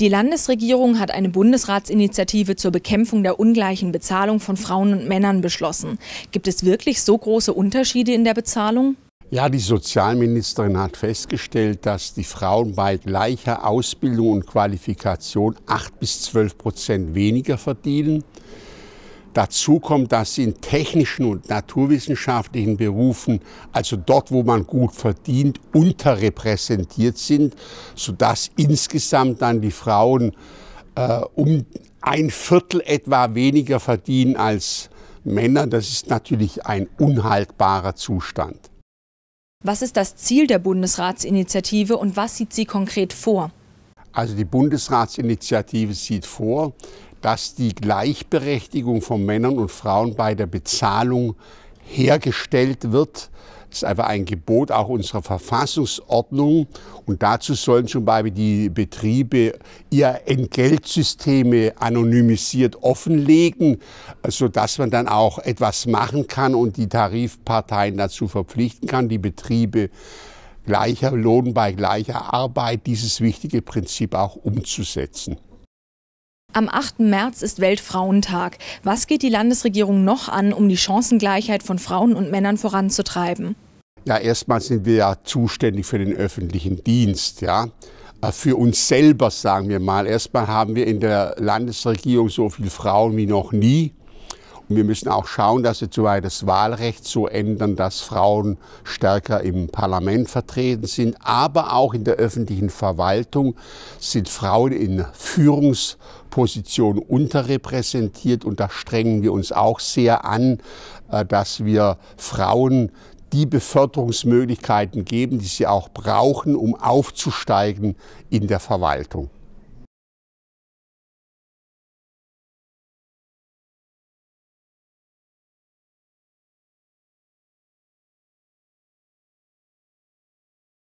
Die Landesregierung hat eine Bundesratsinitiative zur Bekämpfung der ungleichen Bezahlung von Frauen und Männern beschlossen. Gibt es wirklich so große Unterschiede in der Bezahlung? Ja, die Sozialministerin hat festgestellt, dass die Frauen bei gleicher Ausbildung und Qualifikation 8 bis 12 Prozent weniger verdienen Dazu kommt, dass in technischen und naturwissenschaftlichen Berufen, also dort, wo man gut verdient, unterrepräsentiert sind, sodass insgesamt dann die Frauen äh, um ein Viertel etwa weniger verdienen als Männer. Das ist natürlich ein unhaltbarer Zustand. Was ist das Ziel der Bundesratsinitiative und was sieht sie konkret vor? Also die Bundesratsinitiative sieht vor, dass die Gleichberechtigung von Männern und Frauen bei der Bezahlung hergestellt wird. Das ist einfach ein Gebot auch unserer Verfassungsordnung. Und dazu sollen zum Beispiel die Betriebe ihr Entgeltsysteme anonymisiert offenlegen, sodass man dann auch etwas machen kann und die Tarifparteien dazu verpflichten kann, die Betriebe gleicher Lohn bei gleicher Arbeit, dieses wichtige Prinzip auch umzusetzen. Am 8. März ist Weltfrauentag. Was geht die Landesregierung noch an, um die Chancengleichheit von Frauen und Männern voranzutreiben? Ja, erstmal sind wir ja zuständig für den öffentlichen Dienst, ja. Äh, für uns selber, sagen wir mal. Erstmal haben wir in der Landesregierung so viele Frauen wie noch nie. Wir müssen auch schauen, dass wir zum das Wahlrecht so ändern, dass Frauen stärker im Parlament vertreten sind, aber auch in der öffentlichen Verwaltung sind Frauen in Führungspositionen unterrepräsentiert und da strengen wir uns auch sehr an, äh, dass wir Frauen die Beförderungsmöglichkeiten geben, die sie auch brauchen, um aufzusteigen in der Verwaltung.